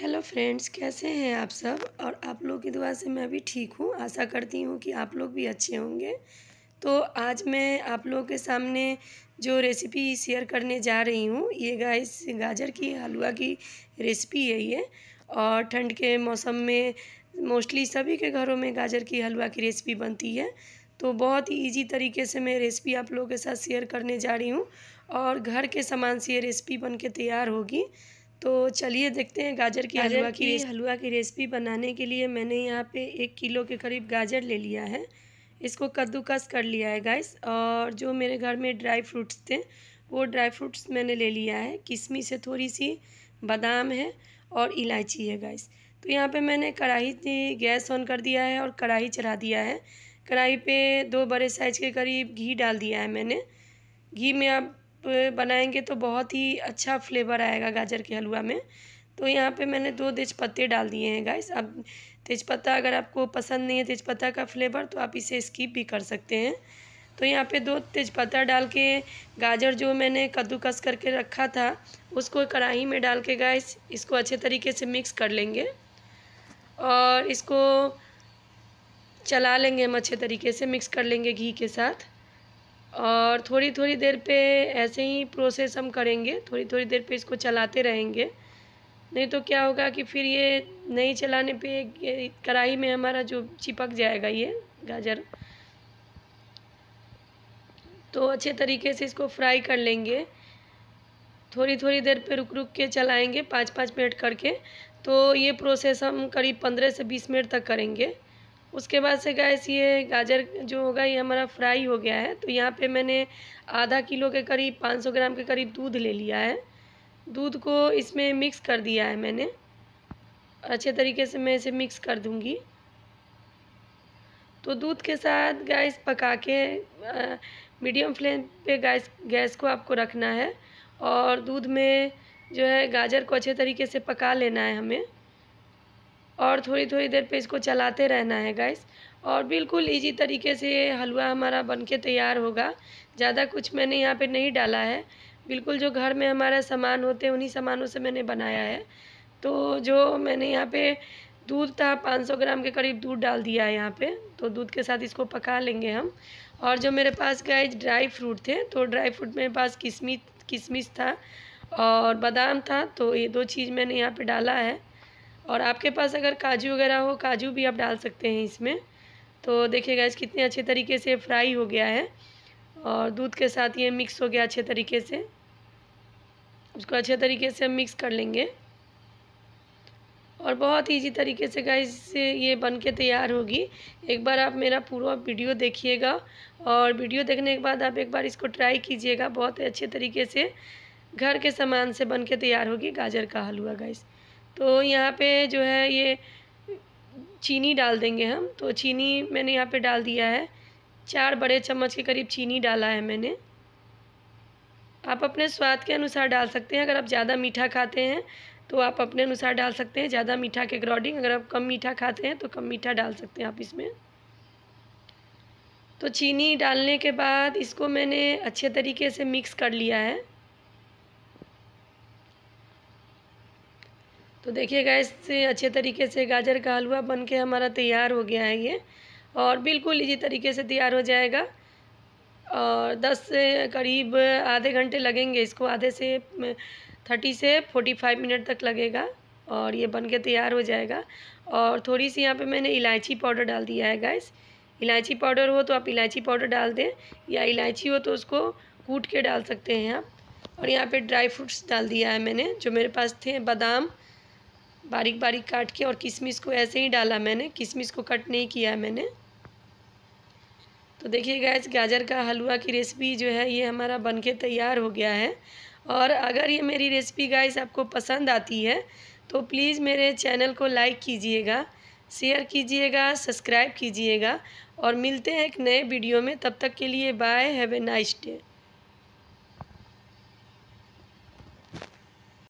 hello friends कैसे हैं आप सब और आप लोग की दुआ से मैं भी ठीक हूँ आशा करती हूँ कि आप लोग भी अच्छे होंगे तो आज मैं आप लोगों के सामने जो रेसिपी शेयर करने जा रही हूँ ये गाइस गाजर की हलवा की रेसिपी है ये और ठंड के मौसम में मोस्टली सभी के घरों में गाजर की हलवा की रेसिपी बनती है तो बहुत ही ईजी तरीके से मैं रेसिपी आप लोगों के साथ शेयर करने जा रही हूँ और घर के सामान से ये रेसिपी बन के तैयार होगी तो चलिए देखते हैं गाजर की हलवा की हलवा की रेसिपी बनाने के लिए मैंने यहाँ पे एक किलो के करीब गाजर ले लिया है इसको कद्दूकस कर लिया है गाइस और जो मेरे घर में ड्राई फ्रूट्स थे वो ड्राई फ्रूट्स मैंने ले लिया है किसमी से थोड़ी सी बादाम है और इलायची है गाइस तो यहाँ पे मैंने कढ़ाई गैस ऑन कर दिया है और कढ़ाई चढ़ा दिया है कढ़ाई पे दो बड़े साइज के करीब घी डाल दिया है मैंने घी में आप बनाएंगे तो बहुत ही अच्छा फ्लेवर आएगा गाजर के हलवा में तो यहाँ पे मैंने दो तेज़पत्ते डाल दिए हैं गाइस अब तेज़पत्ता अगर आपको पसंद नहीं है तेज़पत्ता का फ्लेवर तो आप इसे स्किप भी कर सकते हैं तो यहाँ पे दो तेज़पत्ता डाल के गाजर जो मैंने कद्दूकस करके रखा था उसको कढ़ाई में डाल के गाइस इसको अच्छे तरीके से मिक्स कर लेंगे और इसको चला लेंगे हम अच्छे तरीके से मिक्स कर लेंगे घी के साथ और थोड़ी थोड़ी देर पे ऐसे ही प्रोसेस हम करेंगे थोड़ी थोड़ी देर पे इसको चलाते रहेंगे नहीं तो क्या होगा कि फिर ये नहीं चलाने पे कढ़ाई में हमारा जो चिपक जाएगा ये गाजर तो अच्छे तरीके से इसको फ्राई कर लेंगे थोड़ी थोड़ी देर पे रुक रुक के चलाएंगे पाँच पाँच मिनट करके तो ये प्रोसेस हम करीब पंद्रह से बीस मिनट तक करेंगे उसके बाद से गैस ये गाजर जो होगा ये हमारा फ्राई हो गया है तो यहाँ पे मैंने आधा किलो के करीब 500 ग्राम के करीब दूध ले लिया है दूध को इसमें मिक्स कर दिया है मैंने अच्छे तरीके से मैं इसे मिक्स कर दूँगी तो दूध के साथ गैस पका के मीडियम फ्लेम पे गैस गैस को आपको रखना है और दूध में जो है गाजर को अच्छे तरीके से पका लेना है हमें और थोड़ी थोड़ी देर पे इसको चलाते रहना है गैस और बिल्कुल इजी तरीके से ये हलवा हमारा बनके तैयार होगा ज़्यादा कुछ मैंने यहाँ पे नहीं डाला है बिल्कुल जो घर में हमारा सामान होते हैं उन्हीं सामानों से मैंने बनाया है तो जो मैंने यहाँ पे दूध था 500 ग्राम के करीब दूध डाल दिया है यहाँ पे तो दूध के साथ इसको पका लेंगे हम और जो मेरे पास गए ड्राई फ्रूट थे तो ड्राई फ्रूट मेरे पास किशमिश किशमिश था और बादाम था तो ये दो चीज़ मैंने यहाँ पे डाला है और आपके पास अगर काजू वगैरह हो काजू भी आप डाल सकते हैं इसमें तो देखिएगा इस कितने अच्छे तरीके से फ्राई हो गया है और दूध के साथ ये मिक्स हो गया अच्छे तरीके से उसको अच्छे तरीके से हम मिक्स कर लेंगे और बहुत ईजी तरीके से गाइस ये बन के तैयार होगी एक बार आप मेरा पूरा वीडियो देखिएगा और वीडियो देखने के बाद आप एक बार इसको ट्राई कीजिएगा बहुत अच्छे तरीके से घर के सामान से बन के तैयार होगी गाजर का हलवा गाइस तो यहाँ पे जो है ये चीनी डाल देंगे हम तो चीनी मैंने यहाँ पे डाल दिया है चार बड़े चम्मच के करीब चीनी डाला है मैंने आप अपने स्वाद के अनुसार डाल सकते हैं अगर आप ज़्यादा मीठा खाते हैं तो आप अपने अनुसार डाल सकते हैं ज़्यादा मीठा के अकॉर्डिंग अगर आप कम मीठा खाते हैं तो कम मीठा डाल सकते हैं आप इसमें तो चीनी डालने के बाद इसको मैंने अच्छे तरीके से मिक्स कर लिया है तो देखिए गैस से अच्छे तरीके से गाजर का हलवा बन के हमारा तैयार हो गया है ये और बिल्कुल इसी तरीके से तैयार हो जाएगा और दस से करीब आधे घंटे लगेंगे इसको आधे से थर्टी से फोर्टी फाइव मिनट तक लगेगा और ये बन के तैयार हो जाएगा और थोड़ी सी यहाँ पे मैंने इलायची पाउडर डाल दिया है गैस इलायची पाउडर हो तो आप इलायची पाउडर डाल दें या इलायची हो तो उसको कूट के डाल सकते हैं आप और यहाँ पे ड्राई फ्रूट्स डाल दिया है मैंने जो मेरे पास थे बादाम बारीक बारीक काट के और किशमिश को ऐसे ही डाला मैंने किशमिश को कट नहीं किया है मैंने तो देखिए गैस गाजर का हलवा की रेसिपी जो है ये हमारा बनके तैयार हो गया है और अगर ये मेरी रेसिपी गाइस आपको पसंद आती है तो प्लीज़ मेरे चैनल को लाइक कीजिएगा शेयर कीजिएगा सब्सक्राइब कीजिएगा और मिलते हैं एक नए वीडियो में तब तक के लिए bye have a nice day